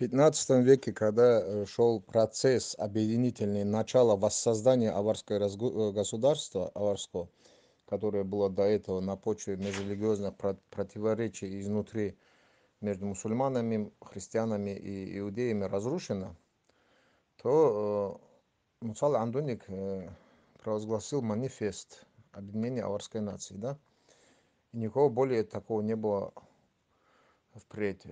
пятнадцатом веке когда э, шел процесс объединительный начало воссоздания аварского э, государства аварского которое было до этого на почве межрелигиозных противоречий изнутри между мусульманами христианами и иудеями разрушено то э, мусал андуник провозгласил манифест объединения аварской нации да и никого более такого не было впредь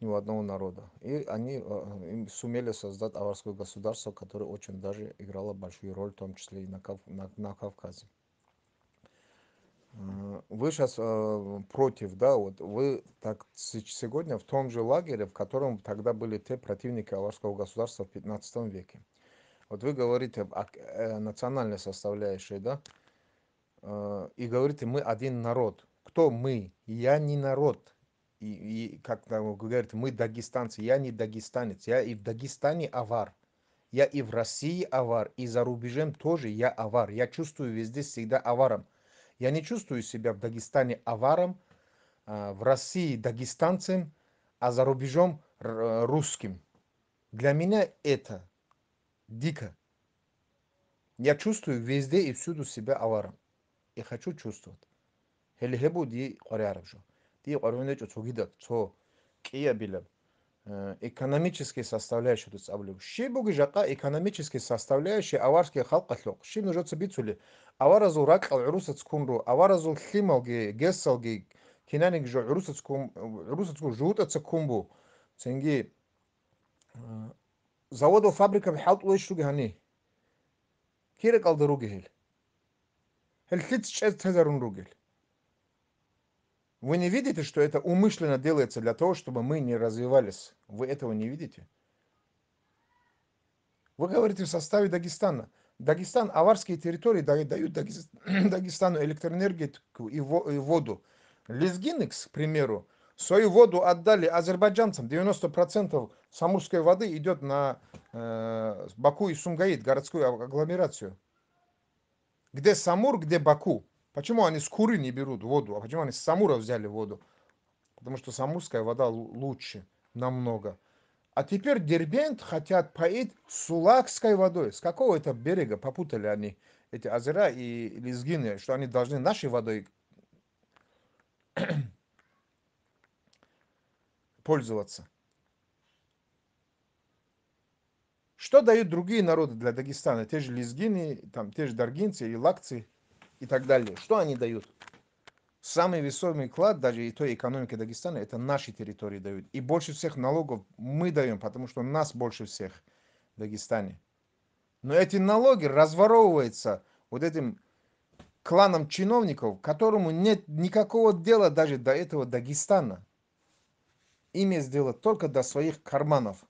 ни у одного народа и они э, сумели создать аварское государство которое очень даже играло большую роль в том числе и на, Кав... на, на кавказе э, вы сейчас э, против, да, вот вы так сегодня в том же лагере, в котором тогда были те противники аварского государства в 15 веке. Вот вы говорите о а, э, национальной составляющей, да, э, и говорите, мы один народ. Кто мы? Я не народ и, и как там говорят, мы дагестанцы, я не дагестанец, я и в Дагестане авар, я и в России авар, и за рубежем тоже я авар. Я чувствую везде всегда аваром. Я не чувствую себя в Дагестане аваром, а, в России дагестанцем, а за рубежом э, русским. Для меня это дико. Я чувствую везде и всюду себя аваром. И хочу чувствовать. Хелихебу ди ты оправдываешь, что гидат, что киебилем. экономический составляющий тут ставлю. Ши буги жака экономический составляющий аварский халка лок. Ши нужно цибицули. Аваразу рак аурусац кумру, аваразу хималги, гессалги, кинаник жо аурусац кум, аурусац кум жутац кумбу. Ценги заводо фабрика бихалт уэшруги хани. Кирек алды руги хэл. Хэл хитс чэз тэзарун руги хэл. Вы не видите, что это умышленно делается для того, чтобы мы не развивались? Вы этого не видите? Вы говорите в составе Дагестана. Дагестан, аварские территории дают Дагестану электроэнергетику и воду. Лезгинекс, к примеру, свою воду отдали азербайджанцам. 90% самурской воды идет на э, Баку и Сумгаит, городскую агломерацию. Где Самур, где Баку. Почему они с Куры не берут воду, а почему они с Самура взяли воду? Потому что самурская вода лучше намного. А теперь Дербент хотят поить сулакской водой. С какого это берега попутали они, эти озера и лезгины, что они должны нашей водой пользоваться? Что дают другие народы для Дагестана? Те же лезгины, там, те же даргинцы и лакцы – и так далее. Что они дают? Самый весомый клад даже и той экономики Дагестана, это наши территории дают. И больше всех налогов мы даем, потому что нас больше всех в Дагестане. Но эти налоги разворовываются вот этим кланом чиновников, которому нет никакого дела даже до этого Дагестана. Ими сделать только до своих карманов.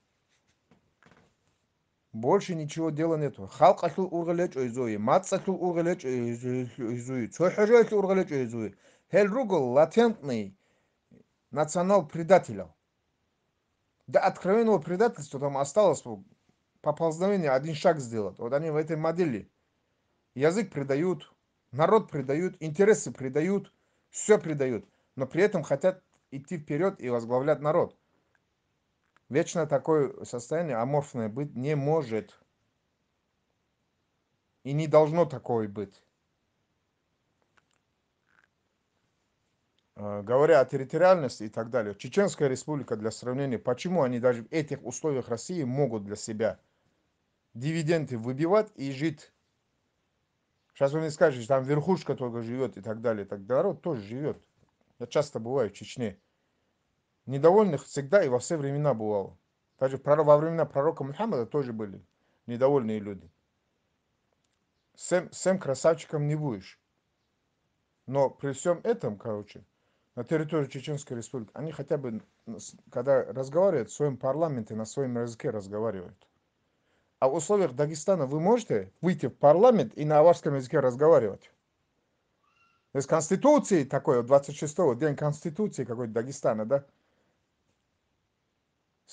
Больше ничего дела нету. Халкахил ургалеч ойзуи, мацахил ургалеч ойзуи, цохажахил ургалеч ойзуи. Хельругл латентный национал предателя. До откровенного предательства там осталось поползновение, один шаг сделать. Вот они в этой модели. Язык предают, народ предают, интересы предают, все предают. Но при этом хотят идти вперед и возглавлять народ. Вечно такое состояние аморфное быть не может. И не должно такое быть. Э, говоря о территориальности и так далее, Чеченская республика для сравнения, почему они даже в этих условиях России могут для себя дивиденды выбивать и жить? Сейчас вы мне скажете, там верхушка только живет и так далее. Так народ тоже живет. Я часто бываю в Чечне недовольных всегда и во все времена бывало. Также во времена пророка Мухаммада тоже были недовольные люди. Сэм, Сэм красавчиком не будешь. Но при всем этом, короче, на территории Чеченской Республики, они хотя бы, когда разговаривают в своем парламенте, на своем языке разговаривают. А в условиях Дагестана вы можете выйти в парламент и на аварском языке разговаривать? То есть Конституции такой, 26-го, День Конституции какой-то Дагестана, да?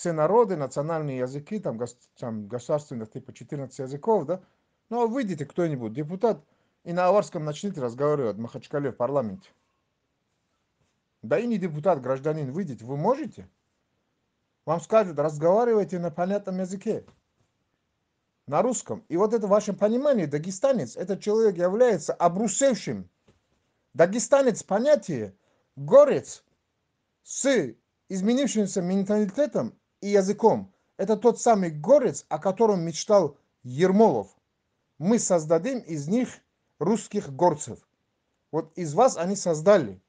все народы, национальные языки, там, там государственных типа 14 языков, да, ну, а выйдите кто-нибудь, депутат, и на аварском начните разговаривать в Махачкале в парламенте. Да и не депутат, гражданин, выйдите, вы можете? Вам скажут, разговаривайте на понятном языке, на русском. И вот это в вашем понимании, дагестанец, этот человек является обрусевшим. Дагестанец понятие, горец с изменившимся менталитетом и языком. Это тот самый горец, о котором мечтал Ермолов. Мы создадим из них русских горцев. Вот из вас они создали,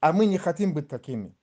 а мы не хотим быть такими.